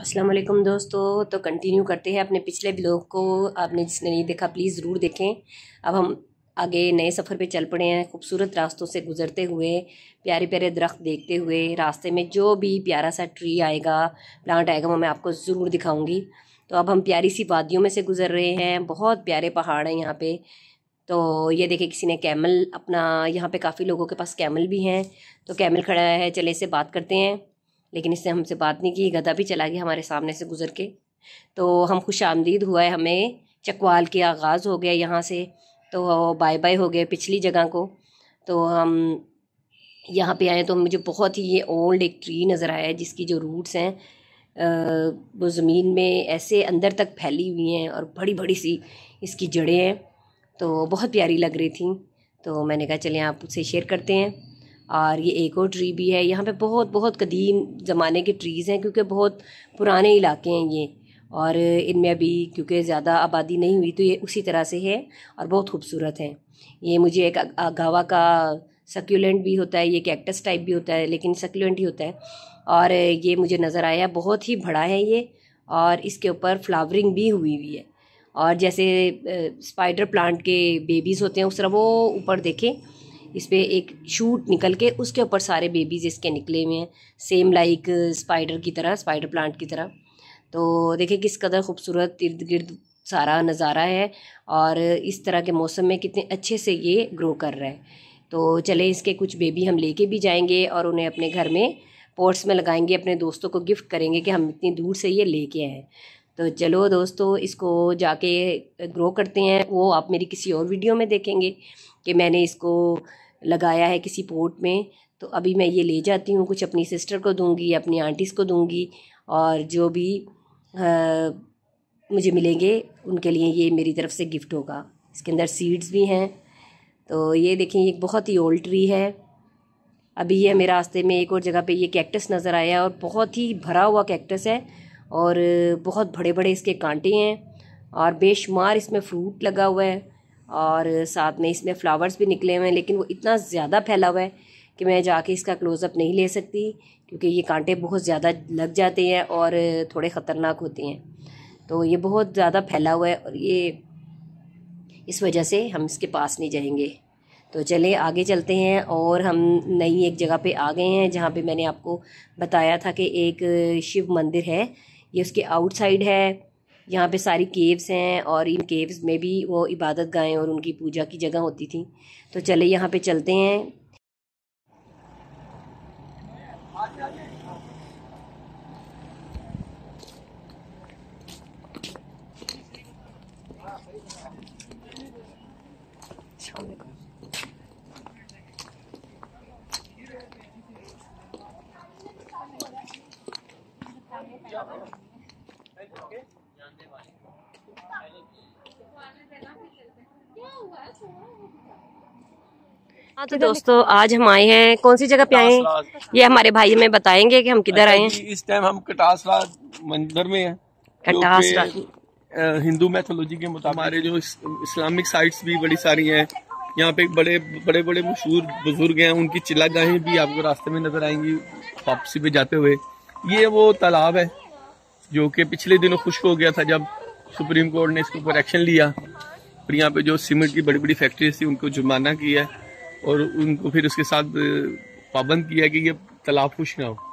असलम दोस्तों तो कंटिन्यू करते हैं अपने पिछले ब्लॉग को आपने जिसने नहीं देखा प्लीज़ ज़रूर देखें अब हम आगे नए सफ़र पे चल पड़े हैं खूबसूरत रास्तों से गुज़रते हुए प्यारे प्यारे दरख्त देखते हुए रास्ते में जो भी प्यारा सा ट्री आएगा प्लांट आएगा वो मैं आपको ज़रूर दिखाऊंगी तो अब हम प्यारी सी वादियों में से गुज़र रहे हैं बहुत प्यारे पहाड़ हैं यहाँ पर तो ये देखे किसी ने कैमल अपना यहाँ पर काफ़ी लोगों के पास कैमल भी हैं तो कैमल खड़ा है चले से बात करते हैं लेकिन इसने हमसे बात नहीं की गधा भी चला गया हमारे सामने से गुजर के तो हम खुश आमदीद हुआ है हमें चकवाल के आगाज़ हो गया यहाँ से तो बाय बाय हो गए पिछली जगह को तो हम यहाँ पे आए तो मुझे बहुत ही ये ओल्ड एक ट्री नज़र आया जिसकी जो रूट्स हैं वो ज़मीन में ऐसे अंदर तक फैली हुई हैं और बड़ी बड़ी सी इसकी जड़ें हैं तो बहुत प्यारी लग रही थी तो मैंने कहा चलें आपसे शेयर करते हैं और ये एक और ट्री भी है यहाँ पे बहुत बहुत कदीम ज़माने के ट्रीज़ हैं क्योंकि बहुत पुराने इलाके हैं ये और इनमें अभी क्योंकि ज़्यादा आबादी नहीं हुई तो ये उसी तरह से है और बहुत खूबसूरत हैं ये मुझे एक गावा का सक्यूलेंट भी होता है ये कैक्टस टाइप भी होता है लेकिन सक्यूलेंट ही होता है और ये मुझे नज़र आया बहुत ही बड़ा है ये और इसके ऊपर फ्लावरिंग भी हुई हुई है और जैसे स्पाइडर प्लांट के बेबीज़ होते हैं उस तरह वो ऊपर देखें इस पर एक शूट निकल के उसके ऊपर सारे बेबीज़ इसके निकले हुए हैं सेम लाइक स्पाइडर की तरह स्पाइडर प्लांट की तरह तो देखिए किस कदर खूबसूरत इर्द गिर्द सारा नज़ारा है और इस तरह के मौसम में कितने अच्छे से ये ग्रो कर रहा है तो चले इसके कुछ बेबी हम लेके भी जाएंगे और उन्हें अपने घर में पोर्ट्स में लगाएंगे अपने दोस्तों को गिफ्ट करेंगे कि हम इतनी दूर से ये लेके आए तो चलो दोस्तों इसको जाके ग्रो करते हैं वो आप मेरी किसी और वीडियो में देखेंगे कि मैंने इसको लगाया है किसी पोर्ट में तो अभी मैं ये ले जाती हूँ कुछ अपनी सिस्टर को दूँगी अपनी आंटीज़ को दूँगी और जो भी आ, मुझे मिलेंगे उनके लिए ये मेरी तरफ से गिफ्ट होगा इसके अंदर सीड्स भी हैं तो ये देखें एक बहुत ही ओल्ड ट्री है अभी ये मेरे रास्ते में एक और जगह पे ये कैक्टस नज़र आया और बहुत ही भरा हुआ कैक्टस है और बहुत बड़े बड़े इसके कांटे हैं और बेशुमार इसमें फ्रूट लगा हुआ है और साथ में इसमें फ्लावर्स भी निकले हुए हैं लेकिन वो इतना ज़्यादा फैला हुआ है कि मैं जाके इसका क्लोज़अप नहीं ले सकती क्योंकि ये कांटे बहुत ज़्यादा लग जाते हैं और थोड़े ख़तरनाक होते हैं तो ये बहुत ज़्यादा फैला हुआ है और ये इस वजह से हम इसके पास नहीं जाएंगे तो चले आगे चलते हैं और हम नई एक जगह पे आ गए हैं जहाँ पे मैंने आपको बताया था कि एक शिव मंदिर है ये उसके आउटसाइड है यहाँ पे सारी केव्स हैं और इन केव्स में भी वो इबादत गाहें और उनकी पूजा की जगह होती थी तो चले यहाँ पे चलते हैं Thank you. हाँ तो दोस्तों आज हम आए हैं कौन सी जगह पे आए हैं ये हमारे भाई हमें बताएंगे कि हम किधर अच्छा आए हैं इस टाइम हम कटासरा मंदिर में हैं कटासरा हिंदू मैथोलॉजी के मुताबिक हमारे जो इस्लामिक साइट्स भी बड़ी सारी हैं यहाँ पे बड़े बड़े बड़े मशहूर बुजुर्ग हैं उनकी चिल्लागाहें भी आपको रास्ते में नजर आएंगी वापसी पे जाते हुए ये वो तालाब है जो कि पिछले दिनों खुश्क हो गया था जब सुप्रीम कोर्ट ने इसके ऊपर एक्शन लिया और यहाँ पे जो सीमेंट की बड़ी बड़ी फैक्ट्रीज थी उनको जुर्माना किया और उनको फिर उसके साथ पाबंद किया कि ये तालाब खुश ना हो